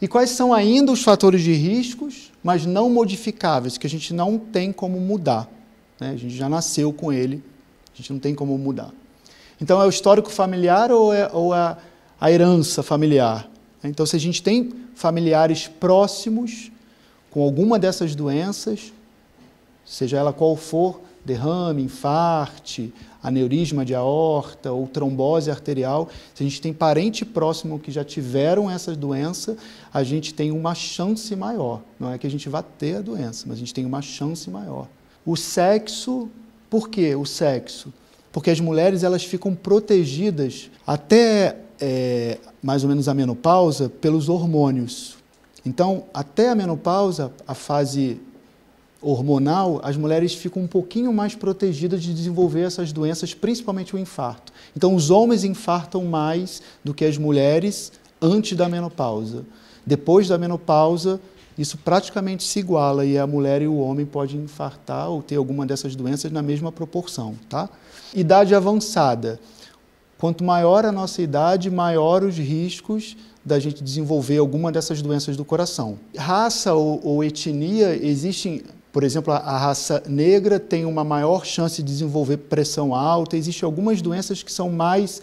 E quais são ainda os fatores de riscos, mas não modificáveis, que a gente não tem como mudar. Né? A gente já nasceu com ele, a gente não tem como mudar. Então, é o histórico familiar ou é ou a, é a herança familiar? Então, se a gente tem familiares próximos com alguma dessas doenças, seja ela qual for, derrame, infarte, aneurisma de aorta ou trombose arterial, se a gente tem parente próximo que já tiveram essa doença, a gente tem uma chance maior. Não é que a gente vá ter a doença, mas a gente tem uma chance maior. O sexo, por que o sexo? Porque as mulheres elas ficam protegidas até é, mais ou menos a menopausa pelos hormônios. Então, até a menopausa, a fase hormonal, as mulheres ficam um pouquinho mais protegidas de desenvolver essas doenças, principalmente o infarto. Então, os homens infartam mais do que as mulheres antes da menopausa. Depois da menopausa, isso praticamente se iguala e a mulher e o homem podem infartar ou ter alguma dessas doenças na mesma proporção, tá? Idade avançada. Quanto maior a nossa idade, maior os riscos da gente desenvolver alguma dessas doenças do coração. Raça ou, ou etnia existem por exemplo, a raça negra tem uma maior chance de desenvolver pressão alta. Existem algumas doenças que são mais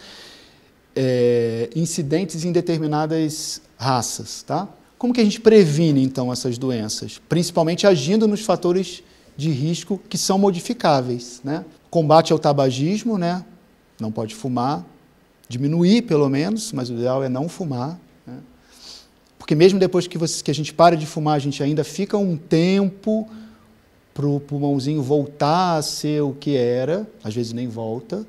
é, incidentes em determinadas raças, tá? Como que a gente previne, então, essas doenças? Principalmente agindo nos fatores de risco que são modificáveis, né? Combate ao tabagismo, né? Não pode fumar. Diminuir, pelo menos, mas o ideal é não fumar. Né? Porque mesmo depois que, você, que a gente para de fumar, a gente ainda fica um tempo para o pulmãozinho voltar a ser o que era, às vezes nem volta.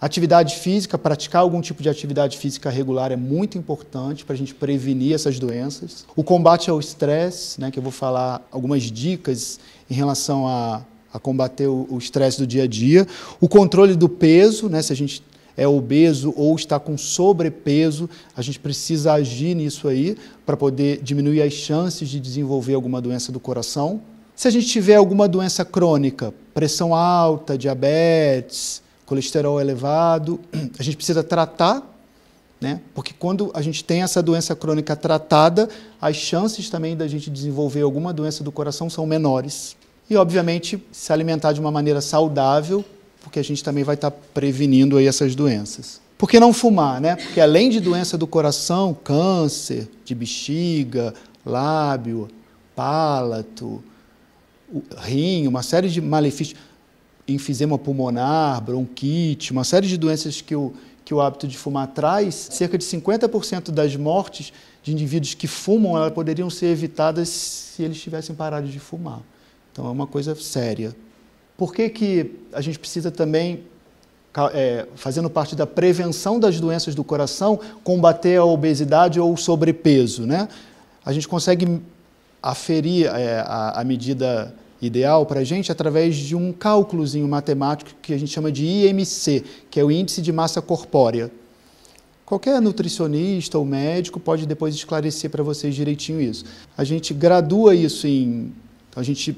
Atividade física, praticar algum tipo de atividade física regular é muito importante para a gente prevenir essas doenças. O combate ao estresse, né, que eu vou falar algumas dicas em relação a, a combater o estresse do dia a dia. O controle do peso, né, se a gente é obeso ou está com sobrepeso, a gente precisa agir nisso aí para poder diminuir as chances de desenvolver alguma doença do coração. Se a gente tiver alguma doença crônica, pressão alta, diabetes, colesterol elevado, a gente precisa tratar, né? Porque quando a gente tem essa doença crônica tratada, as chances também da gente desenvolver alguma doença do coração são menores. E obviamente, se alimentar de uma maneira saudável, porque a gente também vai estar prevenindo aí essas doenças. Por que não fumar, né? Porque além de doença do coração, câncer de bexiga, lábio, palato, rim, uma série de malefícios, enfisema pulmonar, bronquite, uma série de doenças que o, que o hábito de fumar traz, cerca de 50% das mortes de indivíduos que fumam elas poderiam ser evitadas se eles tivessem parado de fumar. Então é uma coisa séria. Por que, que a gente precisa também, é, fazendo parte da prevenção das doenças do coração, combater a obesidade ou o sobrepeso? Né? A gente consegue aferir é, a, a medida ideal para a gente através de um cálculozinho matemático que a gente chama de IMC, que é o Índice de Massa Corpórea. Qualquer nutricionista ou médico pode depois esclarecer para vocês direitinho isso. A gente gradua isso em. A gente.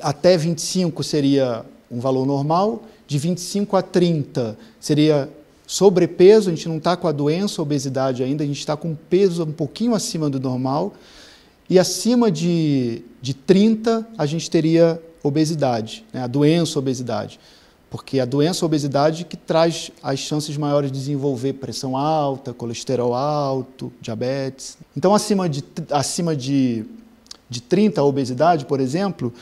Até 25 seria um valor normal, de 25 a 30 seria sobrepeso, a gente não está com a doença, a obesidade ainda, a gente está com peso um pouquinho acima do normal. E acima de de 30 a gente teria obesidade, né? a doença obesidade. Porque a doença obesidade que traz as chances maiores de desenvolver pressão alta, colesterol alto, diabetes. Então, acima de, acima de, de 30, a obesidade, por exemplo,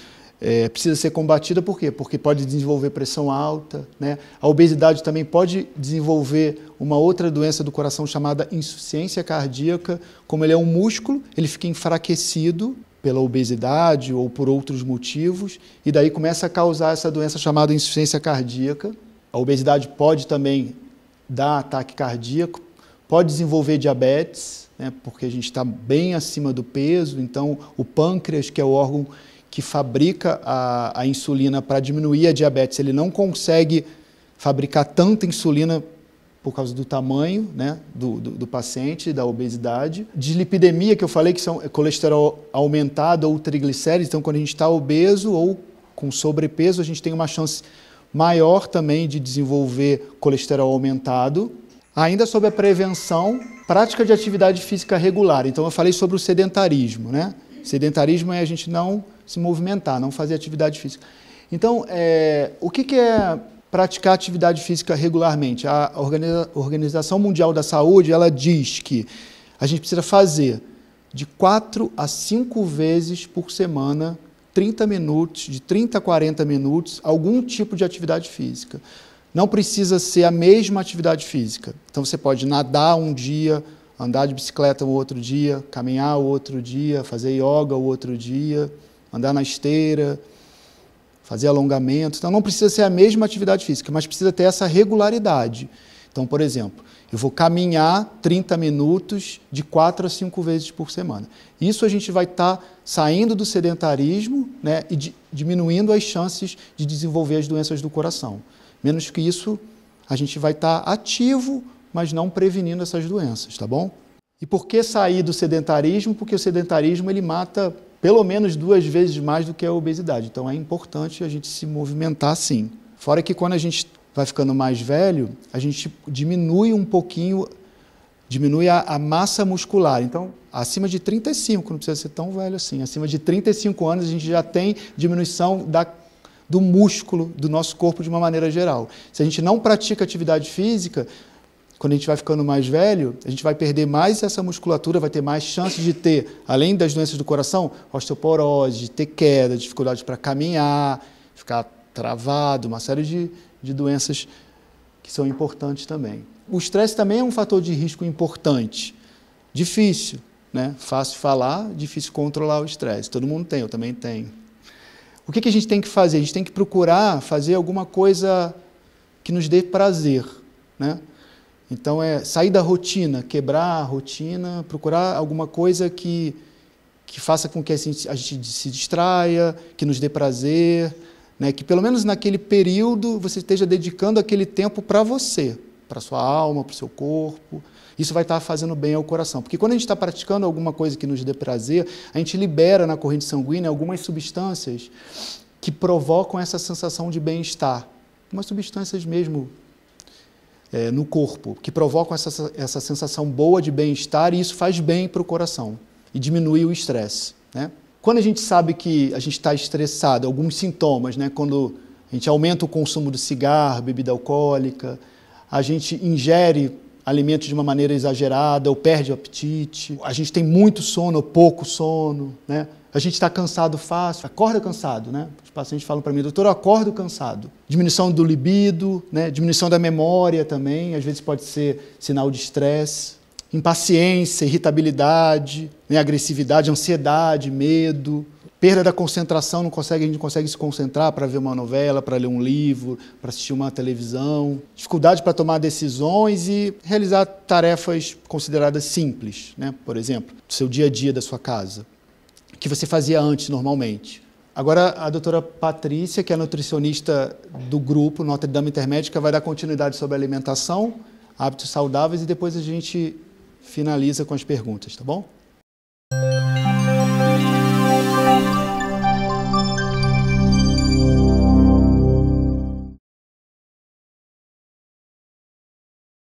é, precisa ser combatida por quê? Porque pode desenvolver pressão alta, né? a obesidade também pode desenvolver uma outra doença do coração chamada insuficiência cardíaca, como ele é um músculo, ele fica enfraquecido pela obesidade ou por outros motivos, e daí começa a causar essa doença chamada insuficiência cardíaca. A obesidade pode também dar ataque cardíaco, pode desenvolver diabetes, né, porque a gente está bem acima do peso, então o pâncreas, que é o órgão que fabrica a, a insulina para diminuir a diabetes, ele não consegue fabricar tanta insulina por causa do tamanho né, do, do, do, paciente, da obesidade. Dislipidemia, que eu falei que são é colesterol aumentado ou triglicérides, então quando a gente está obeso ou com sobrepeso, a gente tem uma chance maior também de desenvolver colesterol aumentado. Ainda sobre a prevenção, prática de atividade física regular. Então eu falei sobre o sedentarismo, né? Sedentarismo é a gente não se movimentar, não fazer atividade física. Então, é, o que, que é praticar atividade física regularmente. A Organização Mundial da Saúde ela diz que a gente precisa fazer de 4 a 5 vezes por semana, 30 minutos, de 30 a 40 minutos, algum tipo de atividade física. Não precisa ser a mesma atividade física. Então você pode nadar um dia, andar de bicicleta o outro dia, caminhar o outro dia, fazer yoga o outro dia, andar na esteira, fazer alongamento. Então, não precisa ser a mesma atividade física, mas precisa ter essa regularidade. Então, por exemplo, eu vou caminhar 30 minutos de 4 a 5 vezes por semana. Isso a gente vai estar tá saindo do sedentarismo né, e di diminuindo as chances de desenvolver as doenças do coração. Menos que isso, a gente vai estar tá ativo, mas não prevenindo essas doenças, tá bom? E por que sair do sedentarismo? Porque o sedentarismo ele mata pelo menos duas vezes mais do que a obesidade. Então é importante a gente se movimentar sim. Fora que quando a gente vai ficando mais velho, a gente diminui um pouquinho, diminui a, a massa muscular. Então, acima de 35, não precisa ser tão velho assim, acima de 35 anos a gente já tem diminuição da do músculo do nosso corpo de uma maneira geral. Se a gente não pratica atividade física, quando a gente vai ficando mais velho, a gente vai perder mais essa musculatura, vai ter mais chance de ter, além das doenças do coração, osteoporose, de ter queda, dificuldade para caminhar, ficar travado, uma série de, de doenças que são importantes também. O estresse também é um fator de risco importante. Difícil, né? Fácil falar, difícil controlar o estresse. Todo mundo tem, eu também tenho. O que, que a gente tem que fazer? A gente tem que procurar fazer alguma coisa que nos dê prazer, né? Então é sair da rotina, quebrar a rotina, procurar alguma coisa que, que faça com que a gente, a gente se distraia, que nos dê prazer, né? que pelo menos naquele período você esteja dedicando aquele tempo para você, para sua alma, para o seu corpo. Isso vai estar tá fazendo bem ao coração. Porque quando a gente está praticando alguma coisa que nos dê prazer, a gente libera na corrente sanguínea algumas substâncias que provocam essa sensação de bem-estar. Umas substâncias mesmo é, no corpo, que provocam essa, essa sensação boa de bem-estar e isso faz bem para o coração e diminui o estresse. Né? Quando a gente sabe que a gente está estressado, alguns sintomas, né? quando a gente aumenta o consumo de cigarro, bebida alcoólica, a gente ingere alimentos de uma maneira exagerada ou perde o apetite. A gente tem muito sono ou pouco sono, né? A gente está cansado fácil, acorda cansado, né? Os pacientes falam para mim, doutor, eu acordo cansado. Diminuição do libido, né? diminuição da memória também, às vezes pode ser sinal de estresse. Impaciência, irritabilidade, né? agressividade, ansiedade, medo. Perda da concentração, não consegue, a gente não consegue se concentrar para ver uma novela, para ler um livro, para assistir uma televisão. Dificuldade para tomar decisões e realizar tarefas consideradas simples, né? por exemplo, do seu dia a dia da sua casa, que você fazia antes normalmente. Agora a doutora Patrícia, que é nutricionista do grupo Notre Dame Intermédica, vai dar continuidade sobre alimentação, hábitos saudáveis e depois a gente finaliza com as perguntas, tá bom?